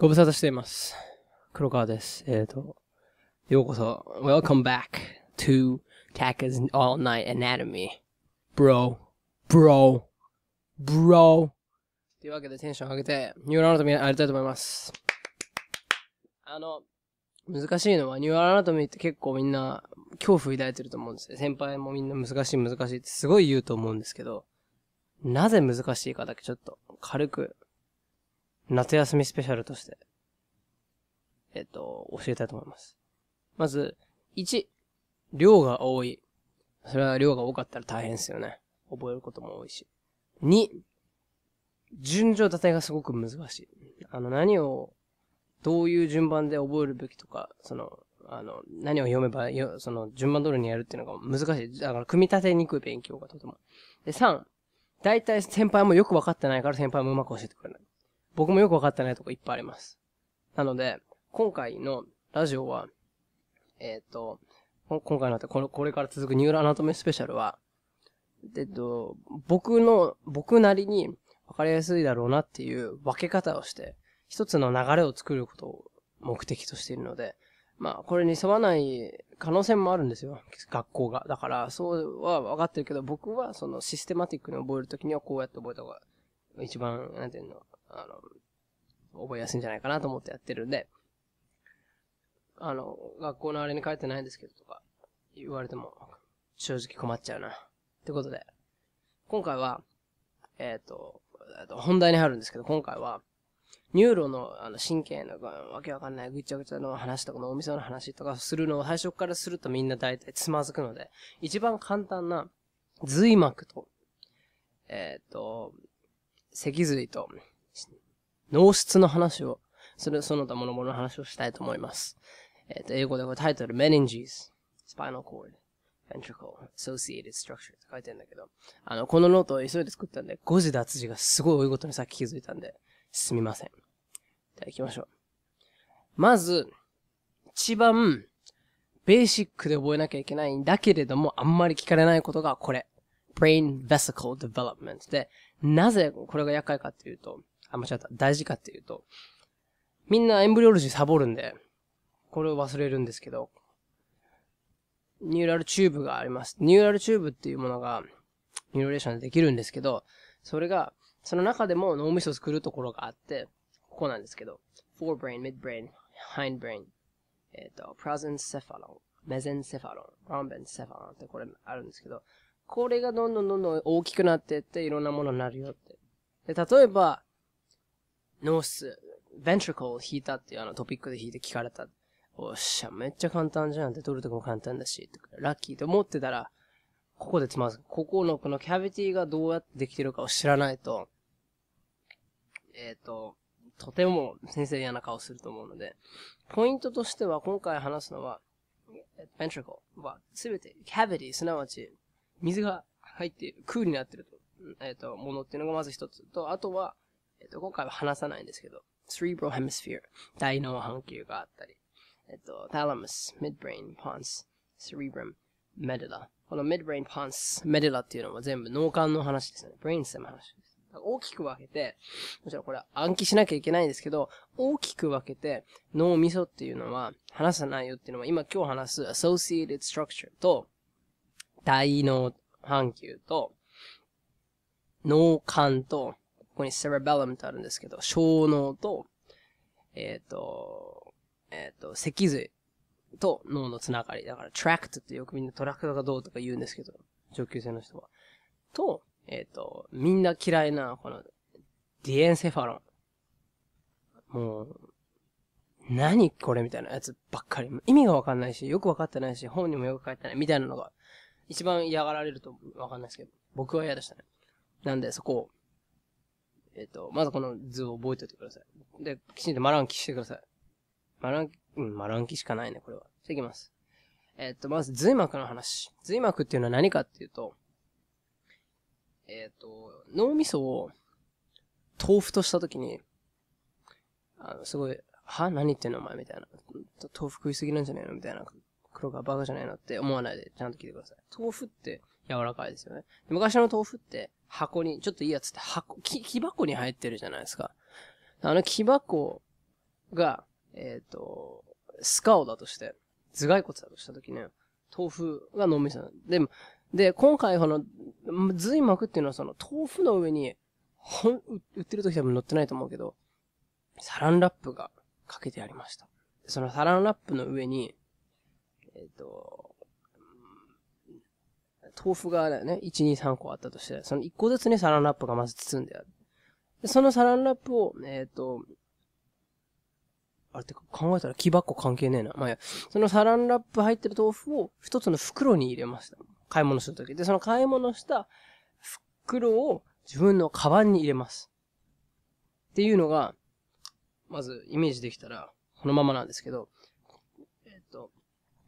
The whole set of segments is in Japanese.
ご無沙汰しています。黒川です。えっ、ー、と、ようこそ。Welcome back to Taka's All Night Anatomy. Bro, bro, bro. というわけでテンション上げて、ニューロアナトミーやりたいと思います。あの、難しいのは、ニューアナトミーって結構みんな恐怖抱いてると思うんですよ。先輩もみんな難しい難しいってすごい言うと思うんですけど、なぜ難しいかだけちょっと軽く夏休みスペシャルとして、えっと、教えたいと思います。まず、1、量が多い。それは量が多かったら大変ですよね。覚えることも多いし。2、順序立てがすごく難しい。あの、何を、どういう順番で覚えるべきとか、その、あの、何を読めば、よその、順番通りにやるっていうのが難しい。だから、組み立てにくい勉強がとても。で、3、大体先輩もよく分かってないから先輩もうまく教えてくれない。僕もよくわかってないとこいっぱいあります。なので、今回のラジオは、えっ、ー、と、今回のこれこれから続くニューラアナトメスペシャルは、えっと、僕の、僕なりに分かりやすいだろうなっていう分け方をして、一つの流れを作ることを目的としているので、まあ、これに沿わない可能性もあるんですよ。学校が。だから、そうは分かってるけど、僕はそのシステマティックに覚えるときにはこうやって覚えた方が、一番、なんていうの、あの、覚えやすいんじゃないかなと思ってやってるんで、あの、学校のあれに書いてないんですけどとか言われても、正直困っちゃうな。ってことで、今回は、えっ、ー、と、本題に入るんですけど、今回は、ニューロのあの神経のわけわかんないぐちゃぐちゃの話とか脳みその話とかするのを最初からするとみんな大体つまずくので、一番簡単な髄膜と、えっ、ー、と、脊髄と脳室の話を、それその他ものもの話をしたいと思います。えっ、と、英語でタイトル、Meninges, Spinal Cord, Ventricle, Associated Structure って書いてるんだけど、あの、このノートを急いで作ったんで、誤字脱字がすごい多いことにさっき気づいたんで、すみません。じゃあ行きましょう。まず、一番、ベーシックで覚えなきゃいけないんだけれども、あんまり聞かれないことがこれ。Brain Vesicle Development で、なぜこれが厄介かっていうと、あ、間違った。大事かっていうと、みんなエンブリオロジーサボるんで、これを忘れるんですけど、ニューラルチューブがあります。ニューラルチューブっていうものが、ニューラレーションでできるんですけど、それが、その中でも脳みそを作るところがあって、ここなんですけど、フォーブレイン、ミッドブレイン、ハイン h i n d えっ、ー、と、プラゼンセファロン、メゼンセファロン、e ンベンセファロンってこれあるんですけど、これがどんどんどんどん大きくなっていって、いろんなものになるよって。で、例えば、ノース、ベントリコを弾いたっていうあのトピックで弾いて聞かれた。おっしゃ、めっちゃ簡単じゃんって、取るとこも簡単だし、ラッキーと思ってたら、ここでつまずく。ここのこのキャビティがどうやってできてるかを知らないと、えっ、ー、と、とても先生嫌な顔すると思うので、ポイントとしては今回話すのは、ベントリコはすべてキャビティ、すなわち水が入っている、空になっていると、えっ、ー、と、ものっていうのがまず一つと、あとは、えっと、今回は話さないんですけど、cerebral hemisphere、大脳半球があったり、えっと、thalamus、midbrain、pons、cerebrum、medulla。この midbrain、pons、medulla っていうのは全部脳幹の話ですね。brain stem の話です。大きく分けて、もちろんこれ暗記しなきゃいけないんですけど、大きく分けて脳みそっていうのは話さないよっていうのは今今日話す associated structure と大脳半球と脳幹とここにセレベラムとあるんですけど、小脳と、えっ、ー、と、えっ、ー、と、脊髄と脳のつながり。だから、トラクトってよくみんなトラクトがどうとか言うんですけど、上級生の人は。と、えっ、ー、と、みんな嫌いな、この、ディエンセファロン。もう、何これみたいなやつばっかり。意味がわかんないし、よくわかってないし、本にもよく書いてないみたいなのが、一番嫌がられるとわかんないですけど、僕は嫌でしたね。なんで、そこを、えっ、ー、と、まずこの図を覚えておいてください。で、きちんとマランキしてください。マラン、うん、マランキしかないね、これは。していきます。えっ、ー、と、まず髄膜の話。髄膜っていうのは何かっていうと、えっ、ー、と、脳みそを豆腐としたときに、あの、すごい、は何言ってんのお前みたいな。豆腐食いすぎなんじゃないのみたいな。黒がバカじゃないのって思わないで、ちゃんと聞いてください。豆腐って、柔らかいですよね。昔の豆腐って箱に、ちょっといいやつって箱、木箱に入ってるじゃないですか。あの木箱が、えっ、ー、と、スカオだとして、頭蓋骨だとしたときね、豆腐が脳みそでも、で、今回この、髄膜っていうのはその、豆腐の上に、ほん、売ってる時多分乗ってないと思うけど、サランラップがかけてありました。そのサランラップの上に、えっ、ー、と、豆腐がね、1、2、3個あったとして、その1個ずつね、サランラップがまず包んである。でそのサランラップを、えっ、ー、と、あれってか考えたら木箱関係ねえな。まあ、や、そのサランラップ入ってる豆腐を一つの袋に入れました。買い物するとき。で、その買い物した袋を自分のカバンに入れます。っていうのが、まずイメージできたら、このままなんですけど、えっ、ー、と、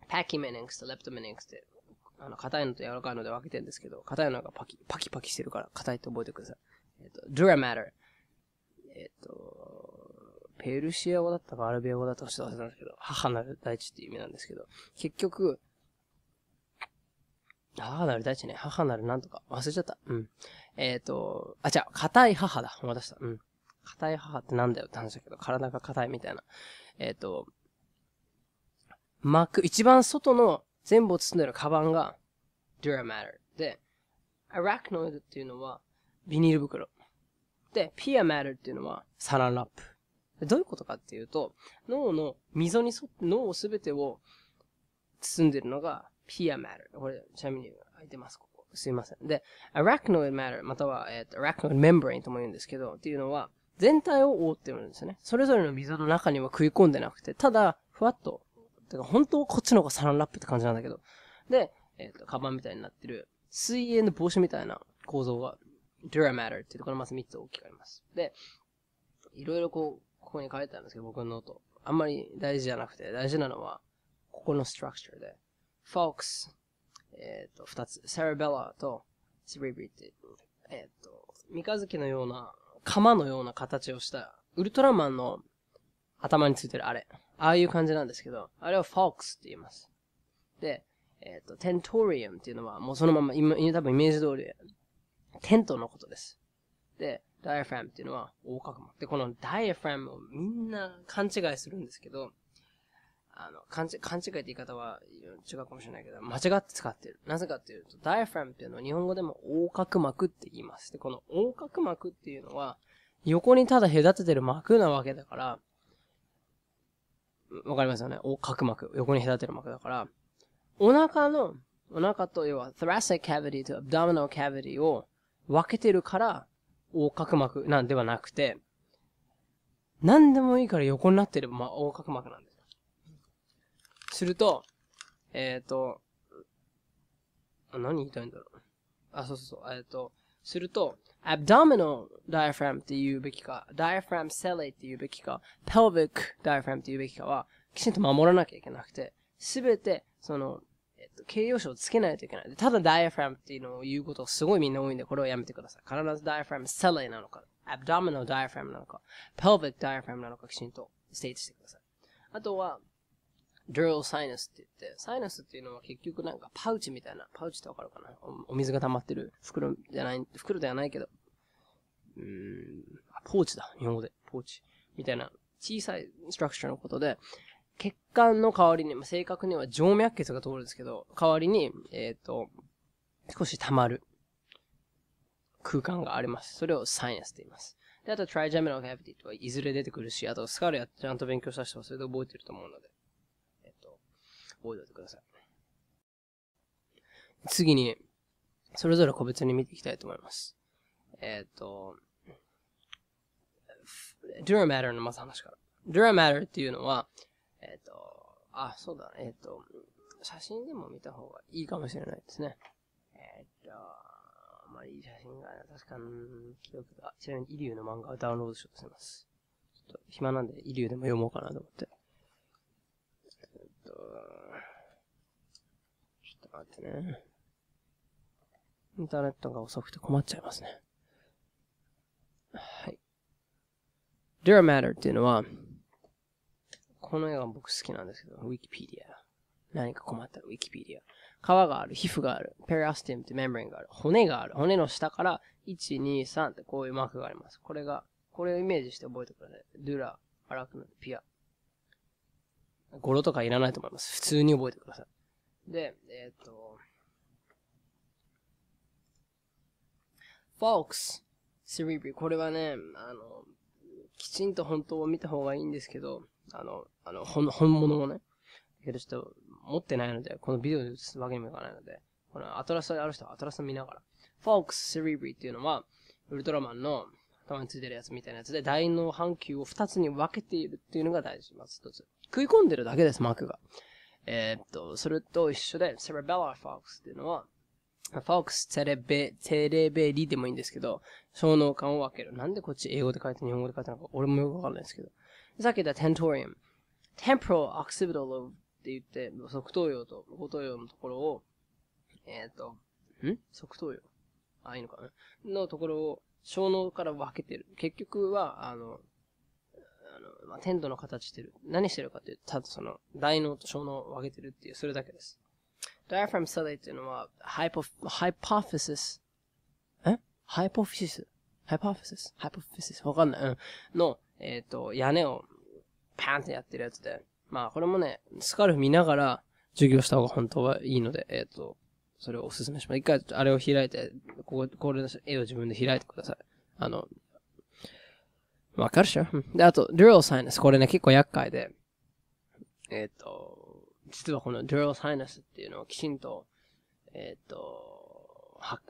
パキメニンクスとレプトメニンクスって、あの、硬いのと柔らかいので分けてるんですけど、硬いのがパキ、パキパキしてるから、硬いと覚えてください。えっ、ー、と、Duramatter。えっ、ー、と、ペルシア語だったかアルビア語だったかちょっと忘れたんですけど、母なる大地っていう意味なんですけど、結局、母なる大地ね、母なるなんとか、忘れちゃった。うん。えっ、ー、と、あ、違う、硬い母だ。思いした。うん。硬い母ってなんだよって話だけど、体が硬いみたいな。えっ、ー、と、膜、一番外の全部を包んでるカバンが Duramatter で、Arachnoid っていうのはビニール袋。で、Piamatter っていうのはサランラップ。どういうことかっていうと、脳の溝に沿って、脳をすべてを包んでるのが Piamatter。これ、ちなみに開いてます、ここ。すいません。で、Arachnoid Matter または、えっ、ー、と、Arachnoid Membrane とも言うんですけど、っていうのは全体を覆ってるんですよね。それぞれの溝の中には食い込んでなくて、ただ、ふわっとてか、本当はこっちの方がサランラップって感じなんだけど。で、えっ、ー、と、カバンみたいになってる、水泳の帽子みたいな構造が、Duramatter っていうところまず3つ大きくあります。で、いろいろこう、ここに書いてあるんですけど、僕のノート。あんまり大事じゃなくて、大事なのは、ここのストラクチャーで、Fox、えっ、ー、と、2つ、Cerebella と Cerebri って、えっ、ー、と、三日月のような、釜のような形をした、ウルトラマンの頭についてるあれ。ああいう感じなんですけど、あれを Fox って言います。で、えっ、ー、と、テントリウムっていうのは、もうそのまま、今、多分イメージ通り、テントのことです。で、ダイアフラムっていうのは、横隔膜。で、このダイアフラムをみんな勘違いするんですけど、あの、勘違いって言い方は違うかもしれないけど、間違って使ってる。なぜかっていうと、ダイアフラムっていうのは日本語でも横隔膜って言います。で、この横隔膜っていうのは、横にただ隔ててる膜なわけだから、わかりますよね。お、角膜。横に隔てる膜だから、お腹の、お腹と、要は、thoracic cavity と abdominal cavity を分けてるから、横隔膜なんではなくて、何でもいいから横になってれば、まあ、横隔膜なんですよ。すると、えっ、ー、と、何言いたいんだろう。あ、そうそうそう、えっ、ー、と、すると、abdominal diaphragm っていうべきか、diaphragm cellate っていうべきか、pelvic diaphragm っていうべきかは、きちんと守らなきゃいけなくて、すべて、その、えっと、形容詞をつけないといけない。ただ diaphragm っていうのを言うことすごいみんな多いんで、これをやめてください。必ず diaphragm cellate なのか、abdominal diaphragm なのか、pelvic diaphragm なのか、きちんとステートしてください。あとは、drill sinus って言って、サイナスっていうのは結局なんかパウチみたいな、パウチってわかるかなお水が溜まってる袋じゃない、袋ではないけど、うーん、ポーチだ、日本語で、ポーチ。みたいな小さいストラクチャーのことで、血管の代わりに、まあ、正確には静脈血が通るんですけど、代わりに、えっ、ー、と、少し溜まる空間があります。それをサイナスって言います。で、あと、トライジャミナルキビティとはいずれ出てくるし、あと、スカルやちゃんと勉強させてもそれで覚えてると思うので。覚えておいてください。次に、それぞれ個別に見ていきたいと思います。えっ、ー、と、Duramatter のまず話から。Duramatter っていうのは、えっ、ー、と、あ、そうだ、えっ、ー、と、写真でも見た方がいいかもしれないですね。えっ、と、あまりいい写真が、確かに、記憶が、ちなみに、イリュウの漫画をダウンロードしようとしてます。ちょっと暇なんで、イリュウでも読もうかなと思って。と、ちょっと待ってね。インターネットが遅くて困っちゃいますね。はい。Dura Matter っていうのは、この絵が僕好きなんですけど、Wikipedia。何か困ったら Wikipedia。皮がある、皮膚がある、ペリアスティムってメンブレンがある、骨がある、骨の下から1、2、3ってこういうマークがあります。これが、これをイメージして覚えてください。ドゥラ、アラクる、ピア。語呂とかいらないと思います。普通に覚えてください。で、えー、っと、Fox Cerebri。これはね、あの、きちんと本当を見た方がいいんですけど、あの、あの、本、本物をね。けどちょっと持ってないので、このビデオで映すわけにもいかないので、このアトラスである人はアトラス見ながら。Fox Cerebri っていうのは、ウルトラマンの頭についてるやつみたいなやつで、大脳半球を2つに分けているっていうのが大事。まず一つ。食い込んでるだけです、膜が。えー、っと、それと一緒で、セレベラファックスっていうのは、ファックス、セレベ、セレベリでもいいんですけど、小脳幹を分ける。なんでこっち英語で書いて日本語で書いてるのか、俺もよくわかんないですけど。さっき言ったテントリウム。テンプロアクセブドローって言って、側頭葉と後頭葉のところを、えっ、ー、と、ん側頭葉あ、いいのかなのところを小脳から分けてる。結局は、あの、の、まあ、テントの形してる。何してるかっていうと、ただその、大脳と小脳を分けてるっていう、それだけです。diaphragm s t u d y っていうのは、ハイポ、ハイパフィシス。えハイポフィシスハイパフィシスハイポフィシスわかんない。うん。の、えっ、ー、と、屋根を、パーンってやってるやつで。まあ、これもね、スカルフ見ながら、授業した方が本当はいいので、えっ、ー、と、それをおすすめします。一回、あれを開いて、ここ、これの絵を自分で開いてください。あの、わかるでしょで、あと、dural sinus。これね、結構厄介で。えっ、ー、と、実はこの dural sinus っていうのをきちんと、えっ、ー、と、発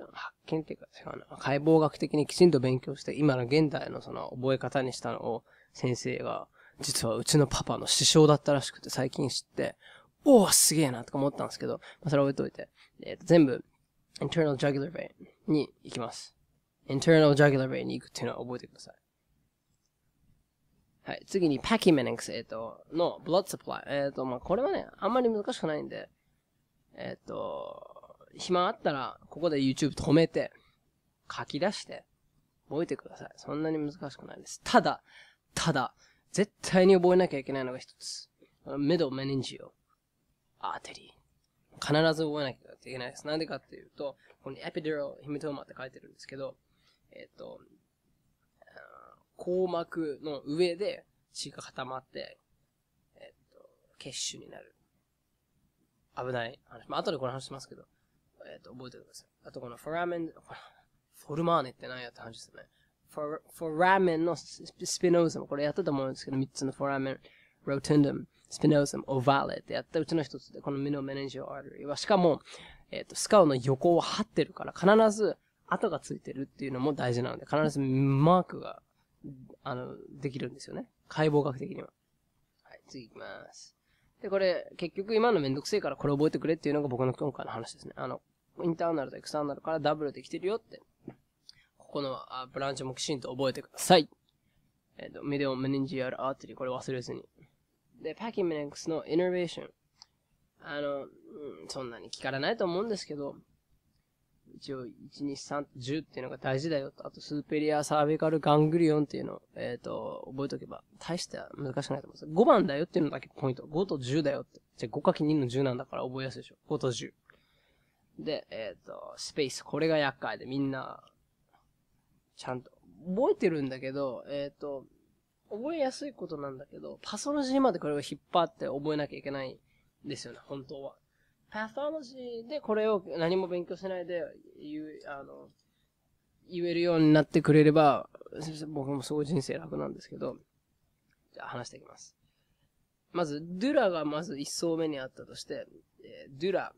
見っていうか、違うな。解剖学的にきちんと勉強して、今の現代のその覚え方にしたのを、先生が、実はうちのパパの師匠だったらしくて、最近知って、おおすげえなとか思ったんですけど、まあ、それ覚えておいて、えっ、ー、と、全部、internal jugular vein に行きます。internal jugular vein に行くっていうのは覚えてください。はい。次に、パキメネクス、えっ、ー、と、の、ブロッドサプライ。えっ、ー、と、まあ、これはね、あんまり難しくないんで、えっ、ー、と、暇あったら、ここで YouTube 止めて、書き出して、覚えてください。そんなに難しくないです。ただ、ただ、絶対に覚えなきゃいけないのが一つ。ミドルメニンジオ。アーテリー。必ず覚えなきゃいけないです。なんでかっていうと、ここにエピデュルヒメトーマって書いてるんですけど、えっ、と、硬膜の上で血が固まって、えっと、血腫になる。危ない話。まあ、後でこの話しますけど、えっと、覚えておいてください。あとこのフォラメン、フォルマーネって何やって話ですよね。フォラメンのスピノーズム。これやったと思うんですけど、3つのフォラメン、ロテンドム、スピノーズム、オァレってやったうちの一つで、このミノメネジオアテリーは、しかも、えっ、と、スカウの横を張ってるから、必ず跡がついてるっていうのも大事なので、必ずマークがあの、できるんですよね。解剖学的には。はい、次行きます。で、これ、結局今のめんどくせえからこれ覚えてくれっていうのが僕の今回の話ですね。あの、インターナルとエクスターナルからダブルできてるよって。ここのあブランチもきちんと覚えてください。えっ、ー、と、ミデオメニンジアルアーテリー、これ忘れずに。で、パキメネックスのイノベーション。あの、うん、そんなに聞かれないと思うんですけど、一応、1、2、3、10っていうのが大事だよと。あと、スーペリアサービカルガングリオンっていうのを、えっ、ー、と、覚えておけば、大して難しくないと思います。5番だよっていうのだけポイント。5と10だよって。じゃあ、5×2 の10なんだから覚えやすいでしょ。5と10。で、えっ、ー、と、スペース。これが厄介で、みんな、ちゃんと、覚えてるんだけど、えっ、ー、と、覚えやすいことなんだけど、パソロジーまでこれを引っ張って覚えなきゃいけないんですよね、本当は。パソロジーでこれを何も勉強しないで言う、あの、言えるようになってくれれば、僕もすごい人生楽なんですけど、じゃあ話していきます。まず、ドゥラがまず一層目にあったとして、えー、ドゥラ、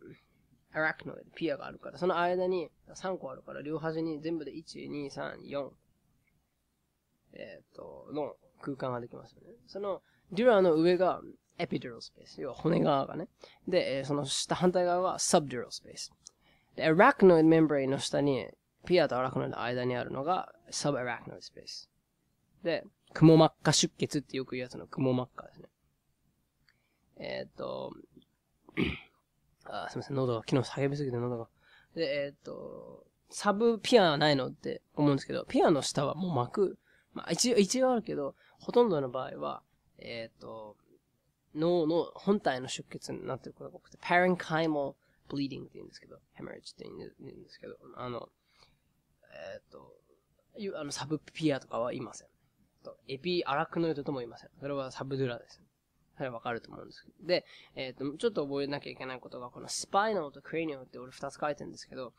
アラクノイド、ピアがあるから、その間に3個あるから、両端に全部で1、2、3、4、えっ、ー、と、の空間ができますよね。その、デュラの上がエピデュラルスペース。要は骨側がね。で、その下反対側はサブデュラルスペース。で、アラクノイドメンブレインの下に、ピアとアラクノイドの間にあるのがサブアラクノイドスペース。で、クモ膜下出血ってよく言うやつのクモ膜下ですね。えー、っと、あすみません、喉が、昨日叫びすぎて喉が。で、えー、っと、サブピアはないのって思うんですけど、ピアの下はもう膜、まあ一応、一応あるけど、ほとんどの場合は、えー、っと、脳の本体の出血になってることが多くて、パ a ンカイモ h y m a l b l って言うんですけど、ヘマ m ッジって言うんですけど、あの、えっ、ー、と、あの、サブピアとかはいません。エピアラクノイドともいません。それはサブドゥラです。それはわかると思うんですけど。で、えっ、ー、と、ちょっと覚えなきゃいけないことが、このスパイナルとクレニオって俺二つ書いてるんですけど、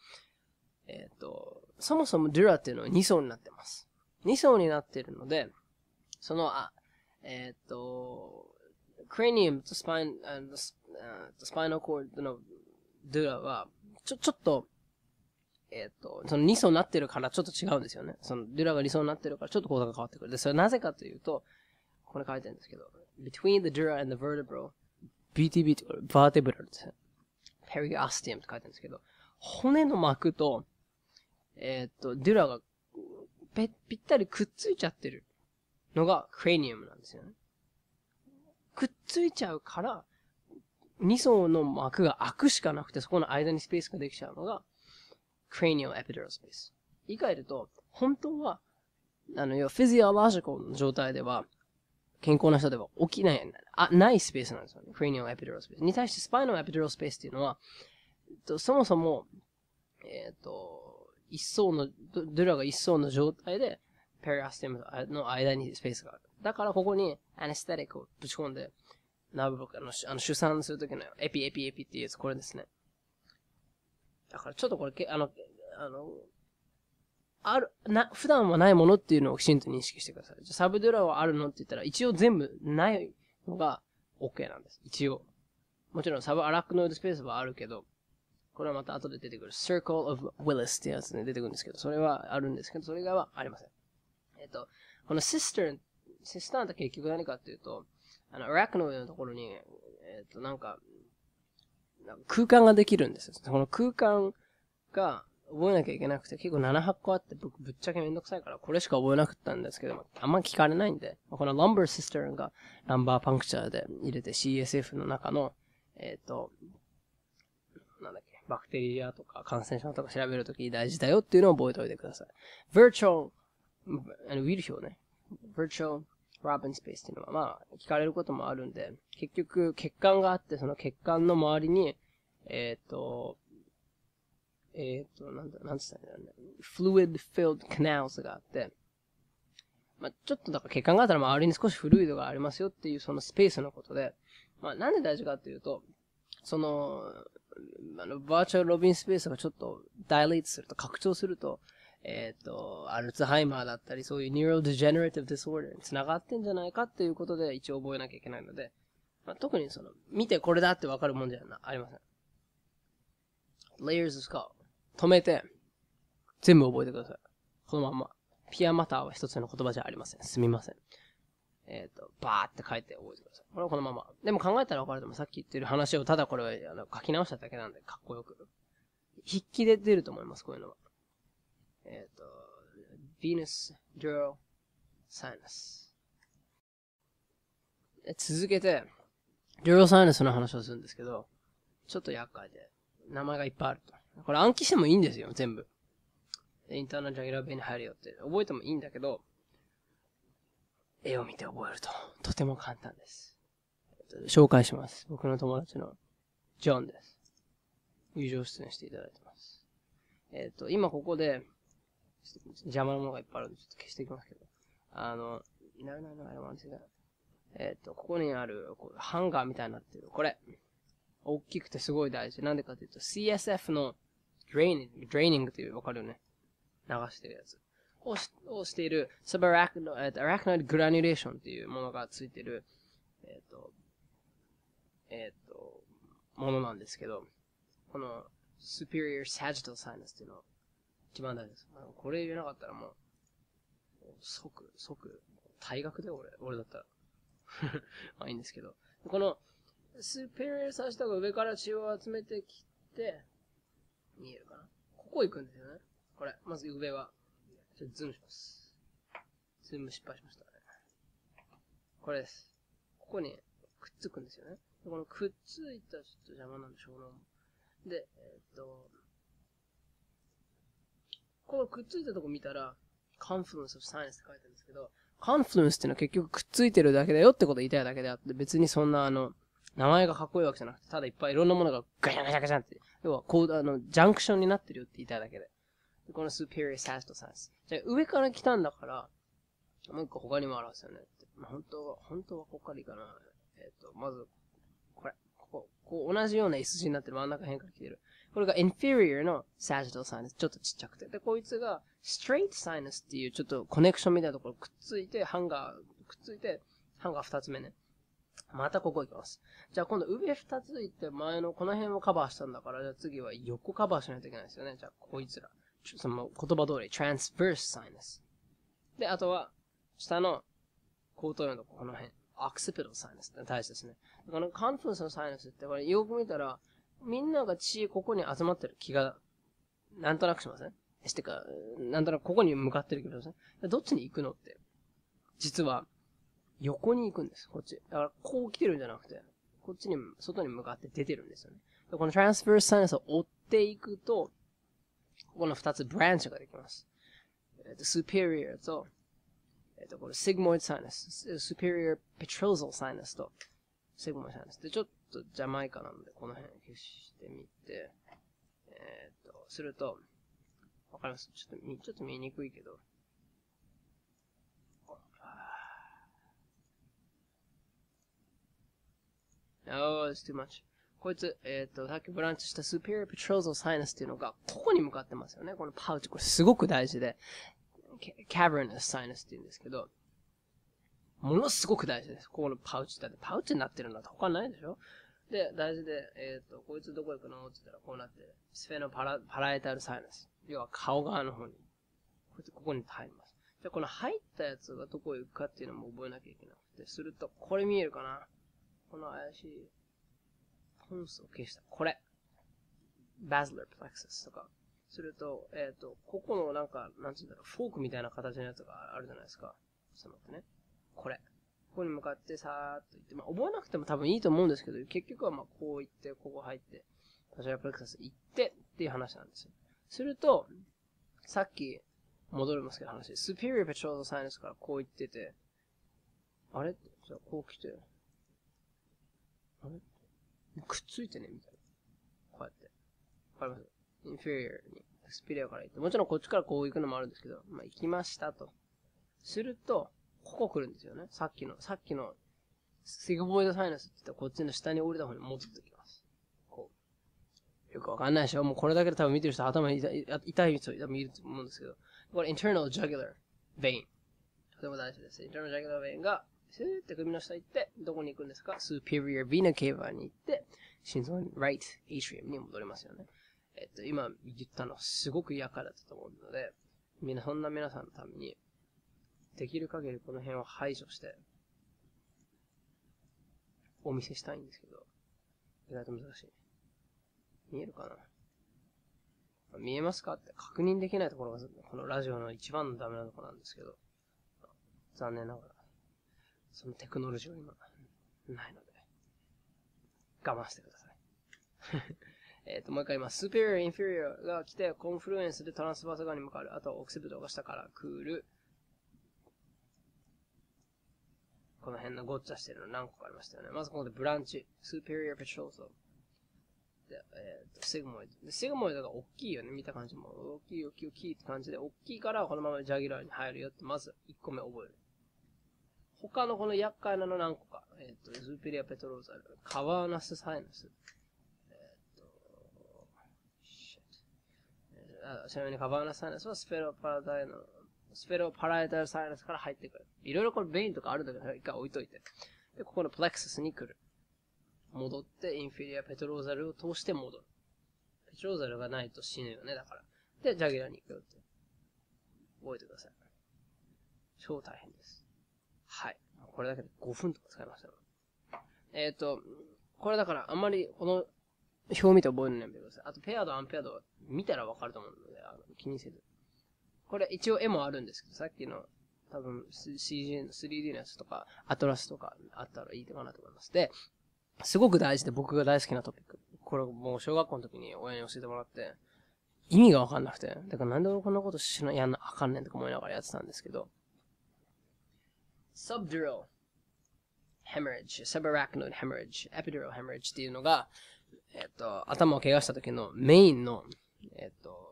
えっ、ー、と、そもそもドゥラっていうのは二層になってます。二層になってるので、その、あ、えっ、ー、と、cranium と spine, a n spinal cord の dura は、ちょ、ちょっと、えっ、ー、と、その2層になってるからちょっと違うんですよね。その dura が2層になってるからちょっと構造が変わってくる。で、それはなぜかというと、これ書いてるんですけど、between the dura and the vertebra, BTB とか、vertebral ですね。periosteum って書いてるんですけど、骨の膜と、えっ、ー、と、dura がぴったりくっついちゃってるのが cranium なんですよね。くっついちゃうから、2層の膜が開くしかなくて、そこの間にスペースができちゃうのが、cranial epidural space。言い換えると、本当は、あの、要は、フィジアロジコの状態では、健康な人では起きない、あないスペースなんですよね。cranial epidural space。に対して、スパイのエピドラルスペースっていうのは、えっと、そもそも、えっ、と、一層の、ドゥラが一層の状態で、ペリアステムの間にスペースがある。だからここにアネスティックをぶち込んで、ナブロック、あの、あの主産するときのエピエピエピっていうやつ、これですね。だからちょっとこれ、あの、あの、ある、な、普段はないものっていうのをきちんと認識してください。じゃサブドゥラはあるのって言ったら、一応全部ないのが OK なんです。一応。もちろんサブアラクノイドスペースはあるけど、これはまた後で出てくる Circle of Willis ってやつね、出てくるんですけど、それはあるんですけど、それ以外はありません。えっと、この Cistern シスターンっ結局何かっていうと、あの、ラックの上のところに、えっ、ー、と、なんか、なんか空間ができるんですよ。この空間が覚えなきゃいけなくて、結構7、8個あって、僕ぶっちゃけめんどくさいから、これしか覚えなかったんですけども、あんま聞かれないんで、この Lumber s i s t e r が Lumber Puncture で入れて CSF の中の、えっ、ー、と、なんだっけ、バクテリアとか感染症とか調べるとき大事だよっていうのを覚えておいてください。Virtual、あの、ウィル表ね。Virtual ラーベンスペースっていうのは、まあ、聞かれることもあるんで、結局、血管があって、その血管の周りに、えっ、ー、と、えっ、ー、と、なんだ、なんつったんだろうね。fluid filled canals があって、まあ、ちょっとだから血管があったら周りに少しフルイドがありますよっていうそのスペースのことで、まあ、なんで大事かっていうと、その、あの、バーチャルロビンスペースがちょっとダイレイトすると、拡張すると、えっ、ー、と、アルツハイマーだったり、そういう neurodegenerative disorder につながってんじゃないかっていうことで一応覚えなきゃいけないので、まあ、特にその、見てこれだってわかるもんじゃなありません。layers of skull 止めて、全部覚えてください。このまま。ピアマターは一つの言葉じゃありません。すみません。えっ、ー、と、バーって書いて覚えてください。これはこのまま。でも考えたらわかるともさっき言ってる話をただこれあの書き直しただけなんで、かっこよく。筆記で出ると思います、こういうのは。えっ、ー、と、Venus dural sinus。続けて、dural sinus の話をするんですけど、ちょっと厄介で、名前がいっぱいあると。これ暗記してもいいんですよ、全部。インターナジャギラベに入るよって、覚えてもいいんだけど、絵を見て覚えると、とても簡単です。紹介します。僕の友達のジョンです。友情出演していただいてます。えっ、ー、と、今ここで、邪魔なものがいっぱいあるんで、ちょっと消していきますけど。あの、なるなるなる、えっ、ー、と、ここにある、こう、ハンガーみたいになってる。これ。大きくてすごい大事。なんでかっていうと、CSF のドレーニング、ドレーニングという、わかるよね。流してるやつ。をしをしている、サブラクノ、えっ、ー、と、アラクノイドグラニュレーションっていうものがついてる、えっ、ー、と、えっ、と、ものなんですけど、この、superior sagittal sinus っていうのを一番大事です。これ入れなかったらもう、即、即、退学で俺、俺だったら。まあいいんですけど。この、スペリアルサシタが上から血を集めてきて、見えるかなここ行くんですよね。これ、まず上は。ちょっとズームします。ズーム失敗しましたね。これです。ここにくっつくんですよね。このくっついた、ちょっと邪魔なんでしょうで、えー、っと、このくっついたとこ見たら、カンフ of s c サ e n c スって書いてあるんですけど、カンフ n c スってのは結局くっついてるだけだよってことを言いたいだけであって、別にそんなあの、名前がかっこいいわけじゃなくて、ただいっぱいいろんなものがガシャガシャガシャって、要はこう、あの、ジャンクションになってるよって言いたいだけで。でこの superior s a g e t t science。じゃあ上から来たんだから、もう一個他にも表すよねって。まあ、本当は、本当はここからいいかな。えっ、ー、と、まず、これ、ここ、こう同じような S 字になってる真ん中辺から来てる。これが inferior の sagittal sinus。ちょっとちっちゃくて。で、こいつが straight sinus っていうちょっとコネクションみたいなところくっついて、ハンガー、くっついて、ハンガー二つ目ね。またここ行きます。じゃあ今度上二つ行って前のこの辺をカバーしたんだから、じゃあ次は横カバーしないといけないですよね。じゃあこいつら。その言葉通り transverse sinus。で、あとは下の後頭葉のこの辺。occipital sinus って大事ですね。だから c o n f e e n c e のサイナスってこれよく見たら、みんなが血、ここに集まってる気が、なんとなくしませんしてか、なんとなくここに向かってる気がしませんどっちに行くのって、実は、横に行くんです、こっち。だから、こう来てるんじゃなくて、こっちに、外に向かって出てるんですよね。このトランスフェースサインスを追っていくと、ここの二つブランチができます。えっ、p と、スペリアと、えっ、と、これ、シグモイドサインス、スペリアペトロゾザルサインスと、セグモイドサインス。で、ちょっと、ょっとジャマイカなので、この辺消してみて、えー、っと、すると、わかりますちょっと見、ちょっと見にくいけど、Oh, it's too much. こいつ、えっ、ー、と、さっきブランチした Superior Petrosal Sinus っていうのが、ここに向かってますよね。このパウチ。これすごく大事で、Cavernous Sinus って言うんですけど、ものすごく大事です。ここのパウチだって、パウチになってるんだって他ないでしょで、大事で、えっ、ー、と、こいつどこ行くのって言ったら、こうなって、スフェノパラパラエタルサイナス。要は顔側の方に、こいつここに入ります。ゃこの入ったやつがどこ行くかっていうのも覚えなきゃいけなくて、すると、これ見えるかなこの怪しい、ポンスを消した。これ。バズラプレクセスとか。すると、えっ、ー、と、ここのなんか、なんつうんだろう、フォークみたいな形のやつがあるじゃないですか。ちょっと待ってね。これ。ここに向かってさーっと行って、まあ、覚えなくても多分いいと思うんですけど、結局はまあ、こう行って、ここ入って、パシャラプレクサス行ってっていう話なんですよ。すると、さっき、戻りますけど話、スピリアペチョーサイネスからこう行ってて、あれじゃあこう来て、あれくっついてね、みたいな。こうやって。わかりますインフェリアに、スピリアから行って、もちろんこっちからこう行くのもあるんですけど、まあ行きましたと。すると、ここ来るんですよね。さっきの、さっきの、シグボイドサイナスって言ったらこっちの下に降りた方に戻ってきます。こう。よくわかんないでしょもうこれだけで多分見てる人頭痛い痛い人多分いると思うんですけど。これ、internal jugular vein。とても大事です。internal jugular vein が、スーって首の下行って、どこに行くんですか ?superior vena cava に行って、心臓に right atrium に戻りますよね。えっと、今言ったのすごく嫌かだったと思うので、みんな、そんな皆さんのために、できる限りこの辺は排除して、お見せしたいんですけど、意外と難しい。見えるかな見えますかって確認できないところが、このラジオの一番のダメなところなんですけど、残念ながら、そのテクノロジーは今、ないので、我慢してください。えっと、もう一回今、superior, inferior が来て、コンフルエンスでトランスバース側に向かう。あと、オクセブドが下から来る。この辺のごっちゃしてるの何個かありましたよね。まずここでブランチ、スーパリアペチョーソで、えっ、ー、と、セグモイド。で、セグモイドが大きいよね。見た感じも。大きい、大きい、大きいって感じで、大きいからこのままジャギラーに入るよって、まず1個目覚える。他のこの厄介なの何個か。えっ、ー、と、スーパリアペトローザル、カワーナスサイナス。えっ、ー、と、シッ。ちなみにカワーナスサイナスはスペロパラダイナスペルをパラエタルサイラスから入ってくる。いろいろこれベインとかあるんだけど、一回置いといて。で、ここのプレクセスに来る。戻って、インフィリア・ペトローザルを通して戻る。ペトローザルがないと死ぬよね、だから。で、ジャギラに行くよって。覚えてください。超大変です。はい。これだけで5分とか使いましたえっ、ー、と、これだから、あんまりこの表を見て覚えるのやめてください。あと、ペアとアンペアと見たらわかると思うので、あの気にせず。これ一応絵もあるんですけど、さっきの多分 CG の 3D のやつとか、アトラスとかあったらいいかなと思います。で、すごく大事で僕が大好きなトピック。これもう小学校の時に親に教えてもらって、意味がわかんなくて、だからなんで俺こんなことしなやんなあかんねんとか思いながらやってたんですけど、subdural hemorrhage, subarachnoid hemorrhage, epidural hemorrhage っていうのが、えっと、頭を怪我した時のメインの、えっと、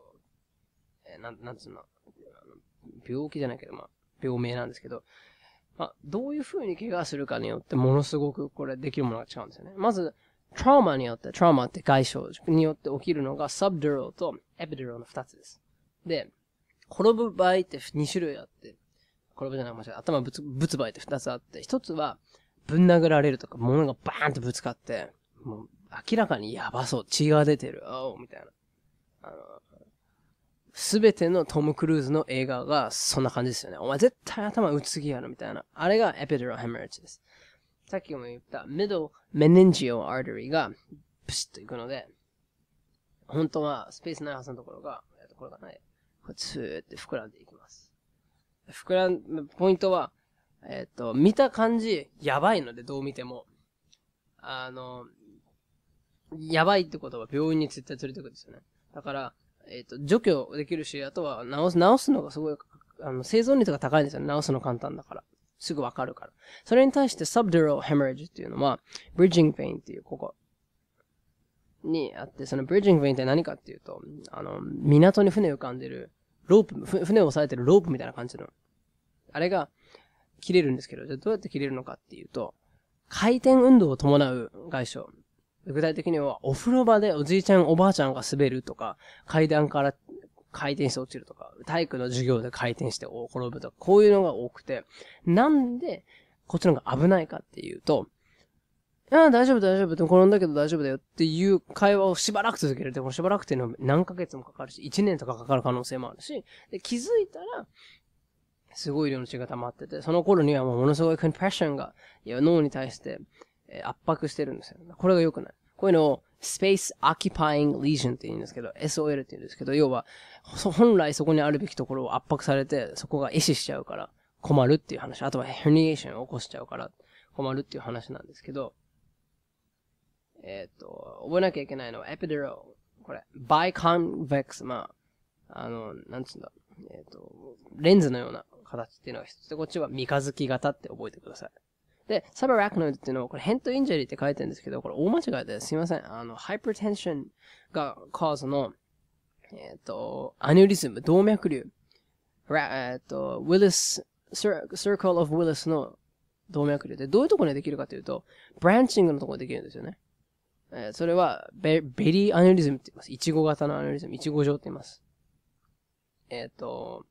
えー、なん、なんつうの、病気じゃないけど、まあ、病名なんですけど、まあ、どういう風に怪我するかによって、ものすごくこれできるものが違うんですよね。まず、トラウマによって、トラウマって外傷によって起きるのが、サブデュロとエピデュロの2つです。で、転ぶ場合って2種類あって、転ぶじゃない、間違え頭ぶつ、ぶつ場合って2つあって、1つは、ぶん殴られるとか、物がバーンとぶつかって、もう、明らかにやばそう、血が出てる、おみたいな。あの、すべてのトム・クルーズの映画がそんな感じですよね。お前絶対頭打つぎやろみたいな。あれがエピドラルヘムレッジです。さっきも言った、ミドルメネンジオアーテリーがプシッといくので、本当はスペースナイハスのところが、これがない。こツーって膨らんでいきます。膨らん、ポイントは、えっ、ー、と、見た感じ、やばいので、どう見ても。あの、やばいってことは病院に絶対連れてくんですよね。だから、えっ、ー、と、除去できるし、あとは直す、直すのがすごい、あの、生存率が高いんですよね。直すの簡単だから。すぐわかるから。それに対して subdural hemorrhage っていうのは、bridging vein っていう、ここ。にあって、その bridging vein って何かっていうと、あの、港に船浮かんでる、ロープ、船を押さえてるロープみたいな感じの。あれが、切れるんですけど、じゃあどうやって切れるのかっていうと、回転運動を伴う外傷。具体的には、お風呂場でおじいちゃんおばあちゃんが滑るとか、階段から回転して落ちるとか、体育の授業で回転して転ぶとか、こういうのが多くて、なんで、こっちの方が危ないかっていうと、ああ、大丈夫大丈夫転んだけど大丈夫だよっていう会話をしばらく続ける。でもしばらくっていうのは何ヶ月もかかるし、1年とかかかる可能性もあるし、で気づいたら、すごい量の血が溜まってて、その頃にはもうものすごいコンプレッションが、いや脳に対して圧迫してるんですよ。これが良くない。こういうのを Space Occupying Legion って言うんですけど、SOL って言うんですけど、要は、本来そこにあるべきところを圧迫されて、そこが壊死しちゃうから困るっていう話。あとはヘニエーションを起こしちゃうから困るっていう話なんですけど、えっ、ー、と、覚えなきゃいけないのはエピデロー。これ、biconvex。まあ、あの、なんつうんだ。えっ、ー、と、レンズのような形っていうのが一つで、こっちは三日月型って覚えてください。で、サブアラクノイドっていうのは、これ、ヘントインジェリーって書いてるんですけど、これ大間違いです。すいません。あの、ハイプーテンションがカーズの、えっ、ー、と、アニュリズム、動脈瘤。えっ、ー、と、ウィルス、サークルオフウィルスの動脈瘤で、どういうところにできるかというと、ブランチングのところにできるんですよね。えー、それはベ、ベリーアニュリズムって言います。イチゴ型のアニュリズム、イチゴ状って言います。えっ、と、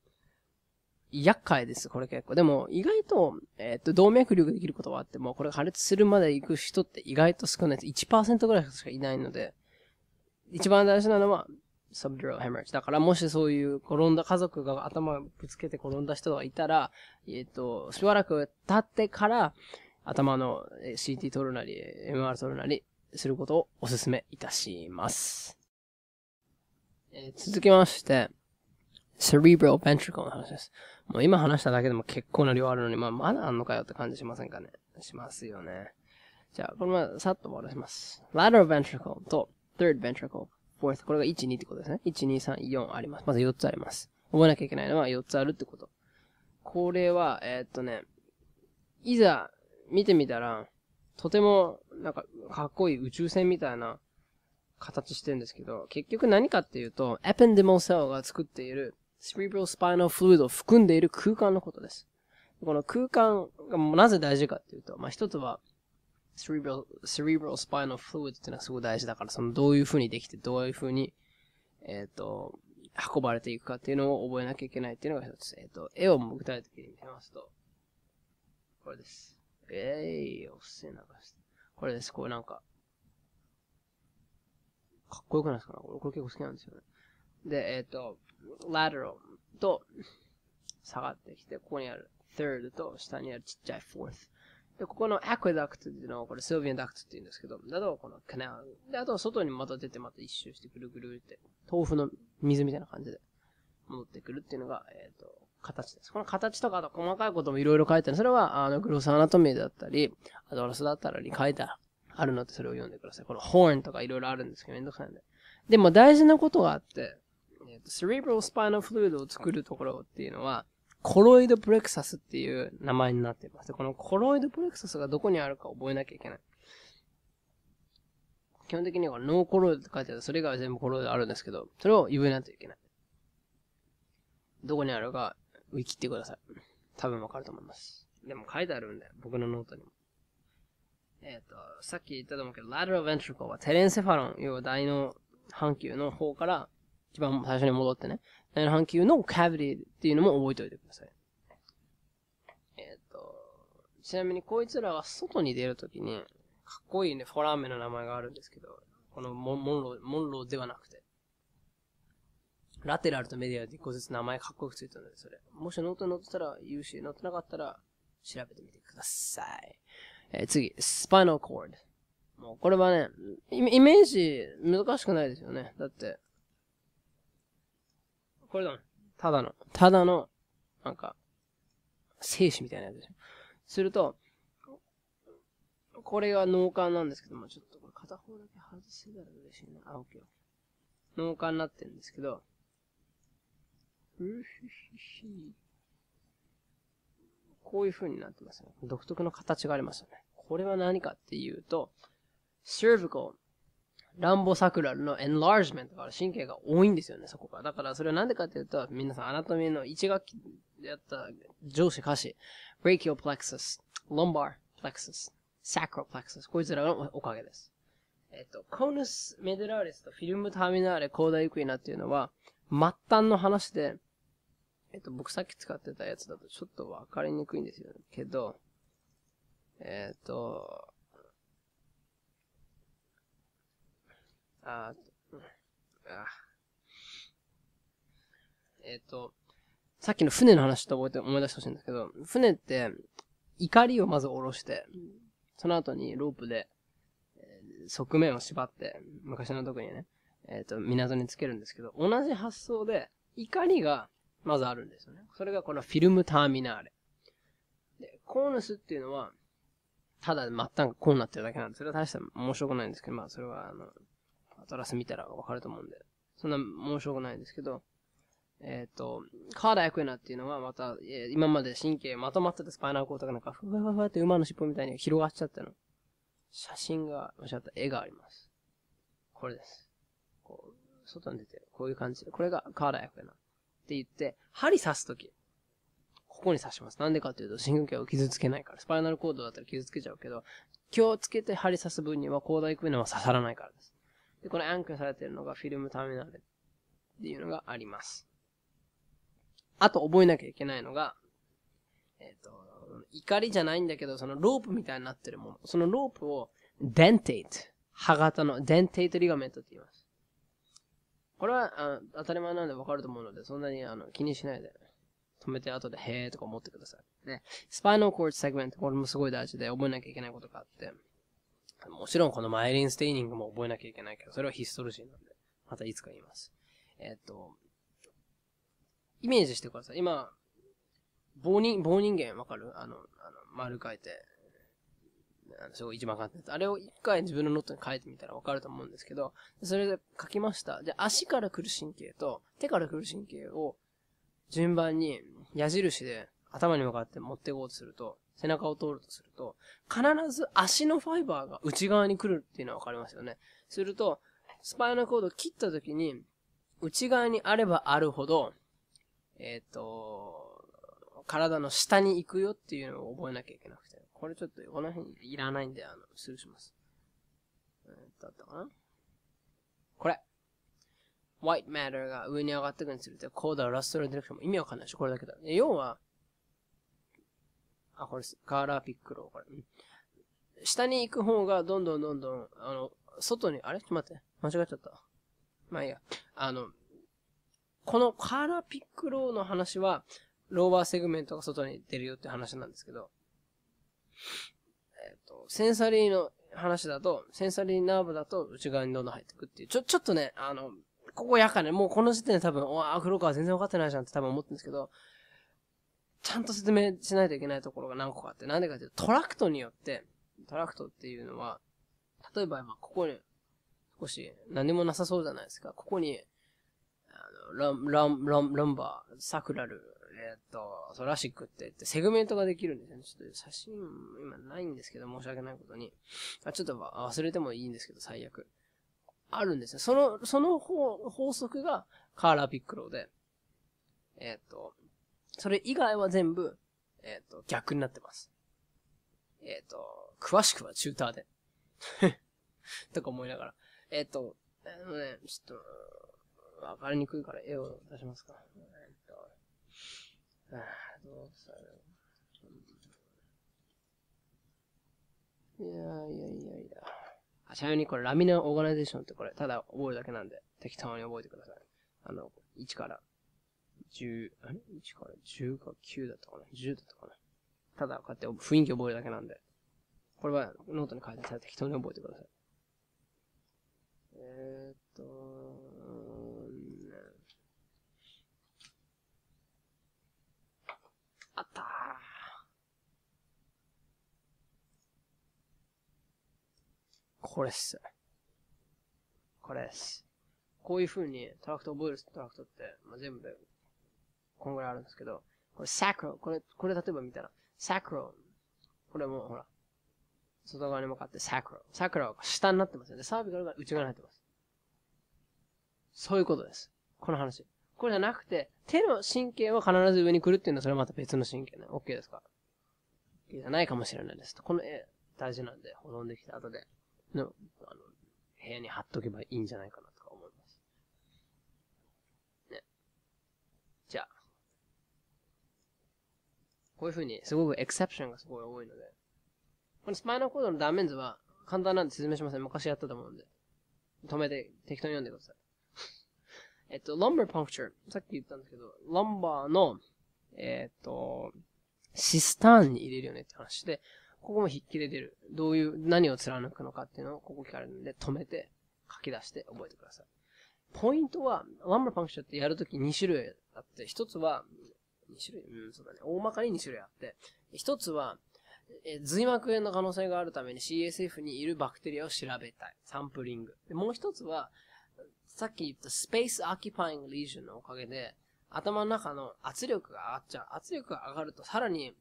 厄介です、これ結構。でも、意外と、えー、っと、動脈瘤ができることはあっても、これ破裂するまで行く人って意外と少ないです。1%ぐらいしかいないので、一番大事なのは、サブデュラルヘムレッジ。だから、もしそういう転んだ家族が頭ぶつけて転んだ人がいたら、えっ、と、しばらく経ってから、頭の CT 取るなり、MR 取るなり、することをお勧めいたします。えー、続きまして、cerebral ventricle の話です。もう今話しただけでも結構な量あるのに、まあ、まだあんのかよって感じしませんかね。しますよね。じゃあ、これまさっと終わらせます。lateral ventricle と third ventricle, fourth これが1、2ってことですね。1、2、3、4あります。まず4つあります。覚えなきゃいけないのは4つあるってこと。これは、えー、っとね、いざ見てみたら、とてもなんかかっこいい宇宙船みたいな形してるんですけど、結局何かっていうと、エペンデモセルが作っている cerebral spinal fluid を含んでいる空間のことです。この空間がなぜ大事かっていうと、まあ、一つは cerebral, cerebral spinal fluid っていうのはすごい大事だから、そのどういうふうにできて、どういうふうに、えっ、ー、と、運ばれていくかっていうのを覚えなきゃいけないっていうのが一つ。えっ、ー、と、絵を具体的に見ますと、これです。えい、ー、おっせえなこれです、これなんか、かっこよくないですかこれこれ結構好きなんですよね。で、えっ、ー、と、lateral と下がってきて、ここにある third と下にあるちっちゃい fourth。で、ここの aqueduct っていうのは、これ Sylvian duct って言うんですけど、だとこの canal。で、あと外にまた出てまた一周してぐるぐるって、豆腐の水みたいな感じで戻ってくるっていうのが、えっ、ー、と、形です。この形とか、あと細かいこともいろいろ書いてある。それは、あの、グロスアナトミーだったり、アドラスだったりに書いてあるので、それを読んでください。この horn とかいろいろあるんですけど、めんどくさいんで。でも大事なことがあって、セレブロスパイナフルードを作るところっていうのは、コロイドプレクサスっていう名前になっています。このコロイドプレクサスがどこにあるか覚えなきゃいけない。基本的にはノーコロイドって書いてある。それ以外は全部コロイドあるんですけど、それを言わないといけない。どこにあるか、言い切ってください。多分わかると思います。でも書いてあるんで、僕のノートにも。えっ、ー、と、さっき言ったと思うけど、ラテラルベントリコはテレンセファロン、要は大脳半球の方から一番最初に戻ってね。内7半球の cavity っていうのも覚えておいてください。えっ、ー、と、ちなみにこいつらは外に出るときに、かっこいいね、フォラーメの名前があるんですけど、このモンロー、モンローではなくて、ラテラルとメディアで一個ずつ名前かっこよくついたので、それ。もしノートに載ってたら言うし、載ってなかったら調べてみてください。えー、次、スパイナルコード。もうこれはね、イメージ難しくないですよね。だって、これだもん。ただの、ただの、なんか、精子みたいなやつでしょ。すると、これが脳幹なんですけども、ちょっとこれ片方だけ外せたら嬉しいな。あ、OK。脳幹になってるんですけど、うひひひ。こういう風になってますね。独特の形がありますよね。これは何かっていうと、cervical ランボサクラルのエンラージメントから神経が多いんですよね、そこが。だからそれはなんでかっていうと、皆さんアナトミーの一学期でやった上司歌詞、brachial plexus, lumbar plexus, s a c r plexus、こいつらのおかげです。えっと、コーヌス・メデラーレスとフィルム・ターミナーレ・コーダ・イクイナっていうのは、末端の話で、えっと、僕さっき使ってたやつだとちょっとわかりにくいんですよ、けど、えっと、ああえっ、ー、と、さっきの船の話ちょっと覚えて思い出してほしいんだけど、船って、怒りをまず下ろして、その後にロープで、側面を縛って、昔の特にね、えっ、ー、と、港につけるんですけど、同じ発想で、怒りがまずあるんですよね。それがこのフィルムターミナーレ。で、コーヌスっていうのは、ただ末端がこうなってるだけなんで、それは大した面白くないんですけど、まあそれはあの、トラス見たらわかると思うんで、そんな申し訳ないですけど、えっ、ー、と、カーダエクエナっていうのはまた、えー、今まで神経まとまってたスパイナルコードがなんか、ふわふわふわって馬の尻尾みたいに広がっちゃったの。写真が、おっしゃった絵があります。これです。こう、外に出て、こういう感じで。これがカーダエクエナ。って言って、針刺すとき、ここに刺します。なんでかっていうと、神経を傷つけないから。スパイナルコードだったら傷つけちゃうけど、気をつけて針刺す分には、広大クエナは刺さらないからです。で、このアンクされてるのがフィルムターミナルっていうのがあります。あと覚えなきゃいけないのが、えっ、ー、と、怒りじゃないんだけど、そのロープみたいになってるもの。そのロープをデンテイト。歯型のデンテイトリガメントって言います。これはあ当たり前なんでわかると思うので、そんなにあの気にしないで。止めて後でへーとか思ってください。で、スパイナルコードセグメント、これもすごい大事で覚えなきゃいけないことがあって、もちろんこのマイリン・ステイニングも覚えなきゃいけないけど、それはヒストロジーなんで、またいつか言います。えっ、と、イメージしてください。今、棒人、棒人間わかるあの、あの、丸書いて、あのすごい一番簡単です。あれを一回自分のノートに書いてみたらわかると思うんですけど、それで書きました。で、足から来る神経と手から来る神経を順番に矢印で頭に向かって持っていこうとすると、背中を通るとすると、必ず足のファイバーが内側に来るっていうのはわかりますよね。すると、スパイナコードを切った時に、内側にあればあるほど、えっ、ー、と、体の下に行くよっていうのを覚えなきゃいけなくて。これちょっと、この辺いらないんで、あの、スルーします。えー、だったかなこれ。white matter が上に上がってくるにつれて、コードはラストのディレクションも意味わかんないし、これだけだ。要は、あ、これです。カーラーピックロー、これ。下に行く方が、どんどんどんどん、あの、外に、あれちょっと待って。間違っちゃった。まあいいや。あの、このカーラーピックローの話は、ローバーセグメントが外に出るよって話なんですけど、えっ、ー、と、センサリーの話だと、センサリーナーブだと内側にどんどん入ってくっていう。ちょ、ちょっとね、あの、ここやかね、もうこの時点で多分、おア黒川全然分かってないじゃんって多分思ってるんですけど、ちゃんと説明しないといけないところが何個かあって、なんでかっていうと、トラクトによって、トラクトっていうのは、例えば今、ここに、少し何もなさそうじゃないですか。ここに、あの、ラン、ラン、ラン、ランバー、サクラル、えっと、ソラシックって言って、セグメントができるんですよね。ちょっと写真、今ないんですけど、申し訳ないことに。あちょっと忘れてもいいんですけど、最悪。あるんですよ。その、その法則が、カーラーピックローで、えっと、それ以外は全部、えっ、ー、と、逆になってます。えっ、ー、と、詳しくはチューターで。とか思いながら。えっ、ー、と、あのね、ちょっと、わかりにくいから絵を出しますか。えっと、あどうしたいやいやいやいや。あ、ちなみにこれラミナオーガナイゼーションってこれ、ただ覚えるだけなんで、適当に覚えてください。あの、1から10、あれ ?1 から10か9だったかな ?10 だったかなただ、こうやって雰囲気覚えるだけなんで。これはノートに書いてれて適当に覚えてください。えー、っと、あったこれっす。これっす。こういう風にトラクト覚えるトラクトって、まあ、全部でこんぐらいあるんですけど、これサクロ、これ、これ例えば見たら、サクロ、これもほら、外側に向かってサクロ。サクロは下になってますよね。サービカルが内側に入ってます。そういうことです。この話。これじゃなくて、手の神経は必ず上に来るっていうのはそれはまた別の神経ね。OK ですか ?OK じゃないかもしれないです。この絵大事なんで保存できた後での、あの、部屋に貼っとけばいいんじゃないかな。こういう風に、すごくエクセプションがすごい多いので。このスパイナルコードの断面図は、簡単なんで説明しません。昔やったと思うんで。止めて、適当に読んでください。えっと、l u m b e r puncture。さっき言ったんですけど、l u m b e r の、えっと、シスターンに入れるよねって話で、ここも筆記で出る。どういう、何を貫くのかっていうのをここ聞かれるんで、止めて、書き出して覚えてください。ポイントは、l u m b e r puncture ってやるとき2種類あって、1つは、2種類うん、そうだね。大まかに2種類あって。1つは、え髄膜炎の可能性があるために CSF にいるバクテリアを調べたい。サンプリング。でもう1つは、さっき言ったスペースアキパイングリージョンのおかげで、頭の中の圧力が上がっちゃう。圧力が上がるとさらに、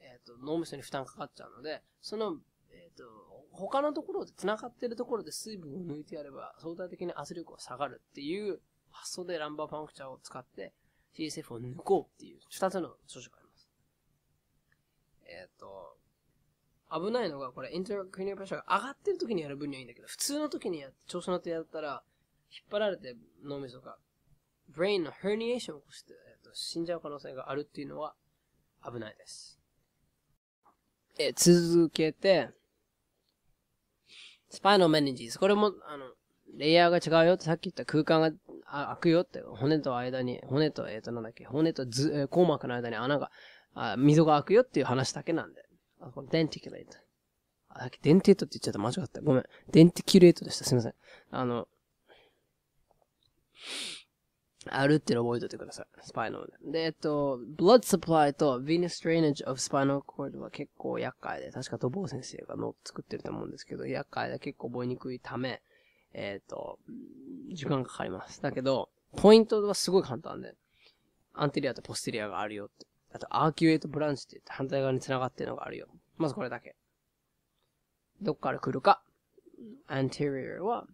えっ、ー、と、脳みそに負担かかっちゃうので、その、えっ、ー、と、他のところで、繋がってるところで水分を抜いてやれば、相対的に圧力が下がるっていう発想でランバーパンクチャーを使って、CSF を抜こうっていう二つの症書があります。えっ、ー、と、危ないのが、これ、エントラクリニアプレッシャーが上がってる時にやる分にはいいんだけど、普通の時にやって、調子乗ってやったら、引っ張られて脳みそが、ブレインのヘルニエーションを起こして、えーと、死んじゃう可能性があるっていうのは危ないです。えー、続けて、スパイのメニジーズ。これも、あの、レイヤーが違うよって、さっき言った空間が開くよって、骨と間に、骨と、えっ、ー、と、なんだっけ、骨とず、えー、硬膜の間に穴が、あ溝が開くよっていう話だけなんで。あ、これ、デンティキュレート。あ、さっきデンテートって言っちゃった。間違った。ごめん。デンティキュレートでした。すいません。あの、あるっていうの覚えておいてください。スパイの。で、えっと、blood supply と venous drainage of spinal cord は結構厄介で、確か土坊先生がの作ってると思うんですけど、厄介で結構覚えにくいため、えっ、ー、と、時間かかります。だけど、ポイントはすごい簡単で、アンテリアとポステリアがあるよって。あと、アーキュエイトブランチって言って反対側に繋がってるのがあるよ。まずこれだけ。どっから来るか。アンテリアは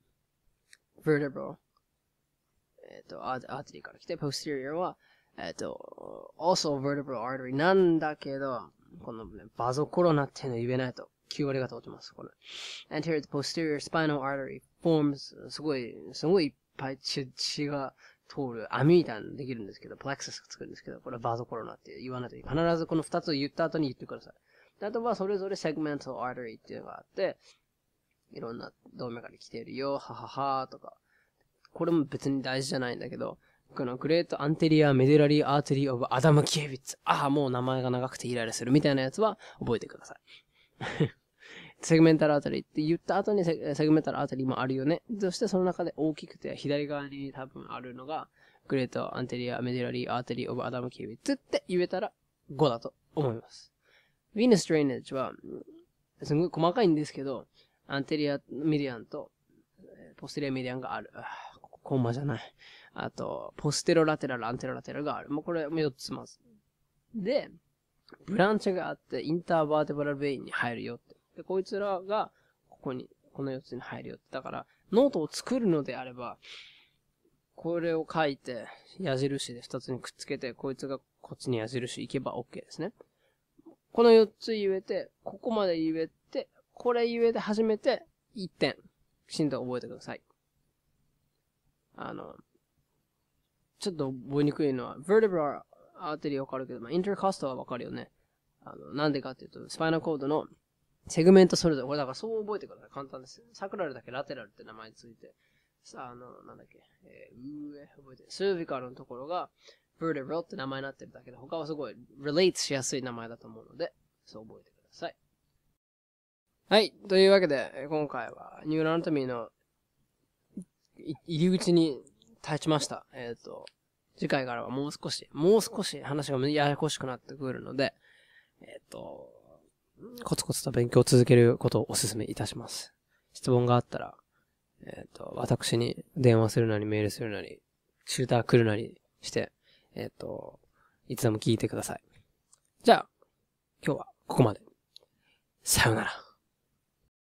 vertebral。えっ、ー、と、アーテリーから来て、posterior は、えっ、ー、と、also vertebral artery なんだけど、この、ね、バゾコロナっていうの言えないと9割方落ちます、これ。anterior posterior spinal artery forms すごい、すごいいっぱい血血が通る網みたいなできるんですけど、プラクセスが作るんですけど、これはバゾコロナって言わないといい。必ずこの2つを言った後に言ってください。あとはそれぞれセグメントアーテリーっていうのがあって、いろんな動脈から来てるよ、はははとか。これも別に大事じゃないんだけど、このグレートアンテリアメデラリーアーテリーオブアダム・キエビッツ。ああ、もう名前が長くてイライラするみたいなやつは覚えてください。セグメンタルあたりって言った後にセセグメンタルあたりもあるよね。そしてその中で大きくて左側に多分あるのが、グレートアンテリアメディラリーアーテリーオブアダムキービッツって言えたら5だと思います。ヴィーナスドレイネージは、すごい細かいんですけど、アンテリアミディアンと、ポステリアミディアンがある。ここコンマじゃない。あと、ポステロラテラル、アンテロラテラルがある。もうこれ4つまず。で、ブランチがあって、インターバーテブラルベインに入るよって。で、こいつらが、ここに、この4つに入るよって。だから、ノートを作るのであれば、これを書いて、矢印で2つにくっつけて、こいつがこっちに矢印行けば OK ですね。この4つ言えて、ここまで言えて、これ言えて初めて1点。きちんと覚えてください。あの、ちょっと覚えにくいのは、vertebral アーテリーわかるけど、まあ、インターカストはわかるよね。あの、なんでかっていうと、スパイナルコードのセグメントそれぞれ、これだからそう覚えてください。簡単です。サクラルだけラテラルって名前ついて、さあ、あの、なんだっけ、えー、え、覚えてる。セルビカルのところが、ブルデブロって名前になってるだけで、他はすごい、リレイツしやすい名前だと思うので、そう覚えてください。はい。というわけで、今回は、ニューラントミーの入り口に立ちました。えっ、ー、と、次回からはもう少し、もう少し話がややこしくなってくるので、えっ、ー、と、コツコツと勉強を続けることをお勧めいたします。質問があったら、えっ、ー、と、私に電話するなり、メールするなり、チューター来るなりして、えっ、ー、と、いつでも聞いてください。じゃあ、今日はここまで。さようなら。